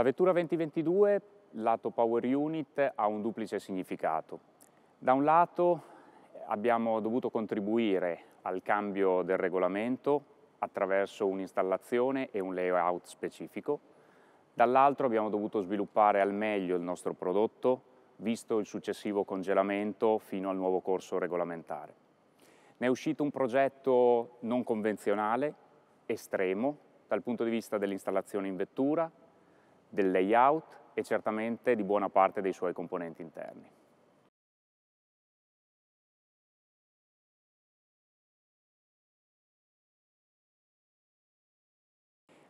La vettura 2022, lato Power Unit, ha un duplice significato. Da un lato abbiamo dovuto contribuire al cambio del regolamento attraverso un'installazione e un layout specifico. Dall'altro abbiamo dovuto sviluppare al meglio il nostro prodotto, visto il successivo congelamento fino al nuovo corso regolamentare. Ne è uscito un progetto non convenzionale, estremo, dal punto di vista dell'installazione in vettura, del layout e certamente di buona parte dei suoi componenti interni.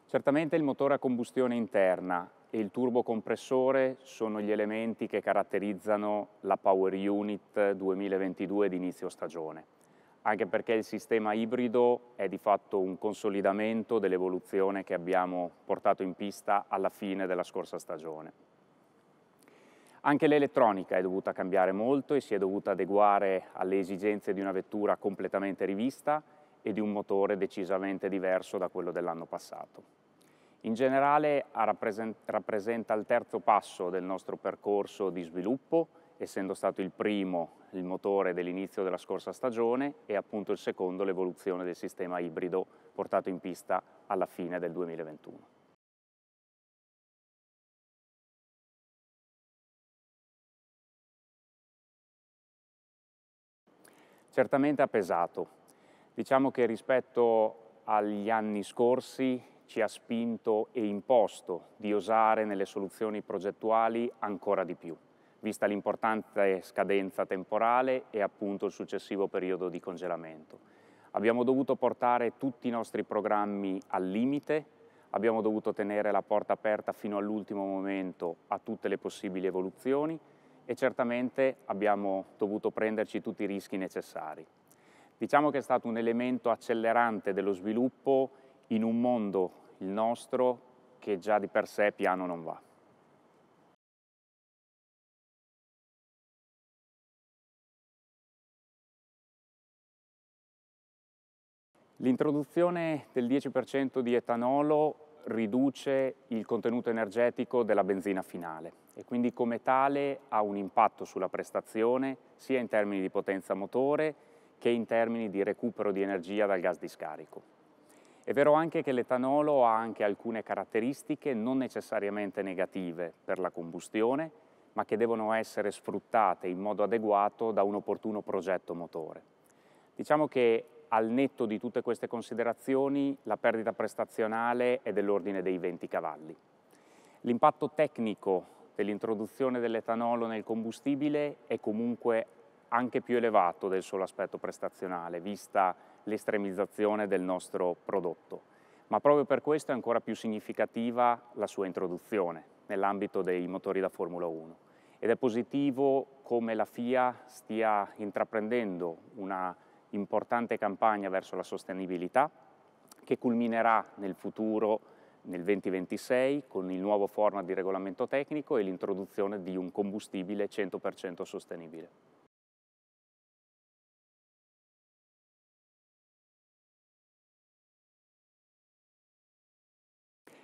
Certamente il motore a combustione interna e il turbocompressore sono gli elementi che caratterizzano la Power Unit 2022 di inizio stagione anche perché il sistema ibrido è di fatto un consolidamento dell'evoluzione che abbiamo portato in pista alla fine della scorsa stagione. Anche l'elettronica è dovuta cambiare molto e si è dovuta adeguare alle esigenze di una vettura completamente rivista e di un motore decisamente diverso da quello dell'anno passato. In generale rappresenta il terzo passo del nostro percorso di sviluppo, essendo stato il primo il motore dell'inizio della scorsa stagione e appunto il secondo l'evoluzione del sistema ibrido portato in pista alla fine del 2021. certamente ha pesato. Diciamo che rispetto agli anni scorsi ci ha spinto e imposto di osare nelle soluzioni progettuali ancora di più vista l'importante scadenza temporale e appunto il successivo periodo di congelamento. Abbiamo dovuto portare tutti i nostri programmi al limite, abbiamo dovuto tenere la porta aperta fino all'ultimo momento a tutte le possibili evoluzioni e certamente abbiamo dovuto prenderci tutti i rischi necessari. Diciamo che è stato un elemento accelerante dello sviluppo in un mondo, il nostro, che già di per sé piano non va. L'introduzione del 10% di etanolo riduce il contenuto energetico della benzina finale e quindi come tale ha un impatto sulla prestazione sia in termini di potenza motore che in termini di recupero di energia dal gas di scarico. È vero anche che l'etanolo ha anche alcune caratteristiche non necessariamente negative per la combustione, ma che devono essere sfruttate in modo adeguato da un opportuno progetto motore. Diciamo che al netto di tutte queste considerazioni la perdita prestazionale è dell'ordine dei 20 cavalli. L'impatto tecnico dell'introduzione dell'etanolo nel combustibile è comunque anche più elevato del solo aspetto prestazionale, vista l'estremizzazione del nostro prodotto. Ma proprio per questo è ancora più significativa la sua introduzione nell'ambito dei motori da Formula 1. Ed è positivo come la FIA stia intraprendendo una importante campagna verso la sostenibilità che culminerà nel futuro nel 2026 con il nuovo format di regolamento tecnico e l'introduzione di un combustibile 100% sostenibile.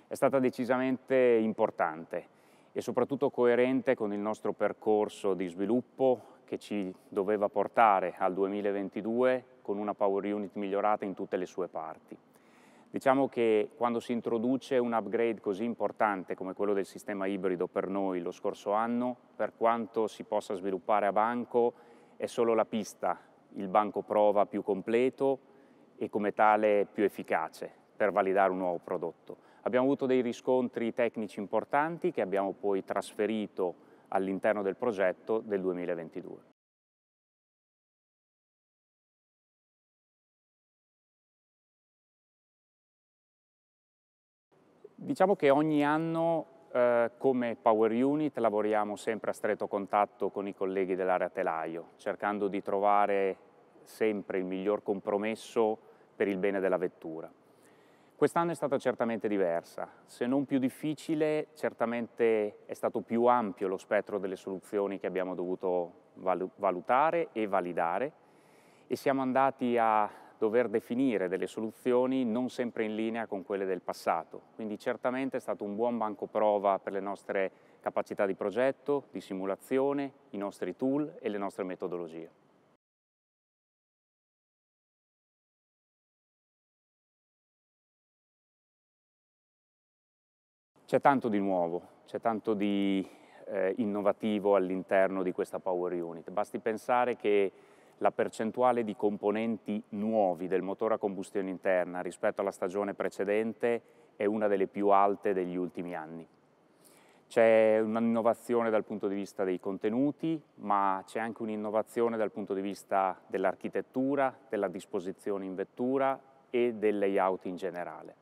È stata decisamente importante e soprattutto coerente con il nostro percorso di sviluppo che ci doveva portare al 2022 con una power unit migliorata in tutte le sue parti. Diciamo che quando si introduce un upgrade così importante come quello del sistema ibrido per noi lo scorso anno, per quanto si possa sviluppare a banco, è solo la pista, il banco prova più completo e come tale più efficace per validare un nuovo prodotto. Abbiamo avuto dei riscontri tecnici importanti che abbiamo poi trasferito all'interno del progetto del 2022. Diciamo che ogni anno eh, come Power Unit lavoriamo sempre a stretto contatto con i colleghi dell'area telaio, cercando di trovare sempre il miglior compromesso per il bene della vettura. Quest'anno è stata certamente diversa, se non più difficile, certamente è stato più ampio lo spettro delle soluzioni che abbiamo dovuto valutare e validare e siamo andati a dover definire delle soluzioni non sempre in linea con quelle del passato. Quindi certamente è stato un buon banco prova per le nostre capacità di progetto, di simulazione, i nostri tool e le nostre metodologie. C'è tanto di nuovo, c'è tanto di eh, innovativo all'interno di questa Power Unit. Basti pensare che la percentuale di componenti nuovi del motore a combustione interna rispetto alla stagione precedente è una delle più alte degli ultimi anni. C'è un'innovazione dal punto di vista dei contenuti, ma c'è anche un'innovazione dal punto di vista dell'architettura, della disposizione in vettura e del layout in generale.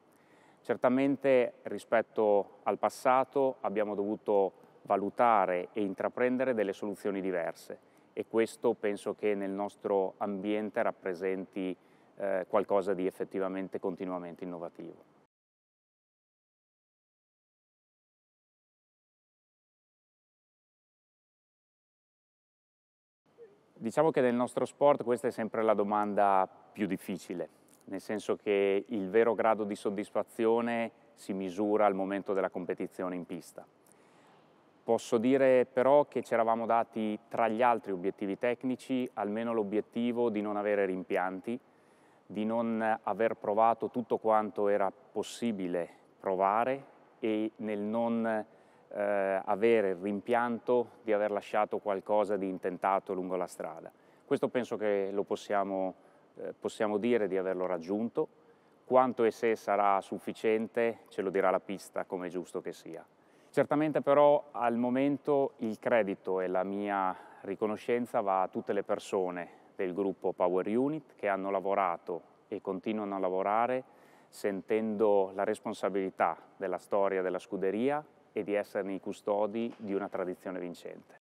Certamente rispetto al passato abbiamo dovuto valutare e intraprendere delle soluzioni diverse e questo penso che nel nostro ambiente rappresenti eh, qualcosa di effettivamente continuamente innovativo. Diciamo che nel nostro sport questa è sempre la domanda più difficile nel senso che il vero grado di soddisfazione si misura al momento della competizione in pista. Posso dire però che ci eravamo dati tra gli altri obiettivi tecnici almeno l'obiettivo di non avere rimpianti, di non aver provato tutto quanto era possibile provare e nel non eh, avere il rimpianto di aver lasciato qualcosa di intentato lungo la strada. Questo penso che lo possiamo eh, possiamo dire di averlo raggiunto, quanto e se sarà sufficiente ce lo dirà la pista come è giusto che sia. Certamente però al momento il credito e la mia riconoscenza va a tutte le persone del gruppo Power Unit che hanno lavorato e continuano a lavorare sentendo la responsabilità della storia della scuderia e di esserne i custodi di una tradizione vincente.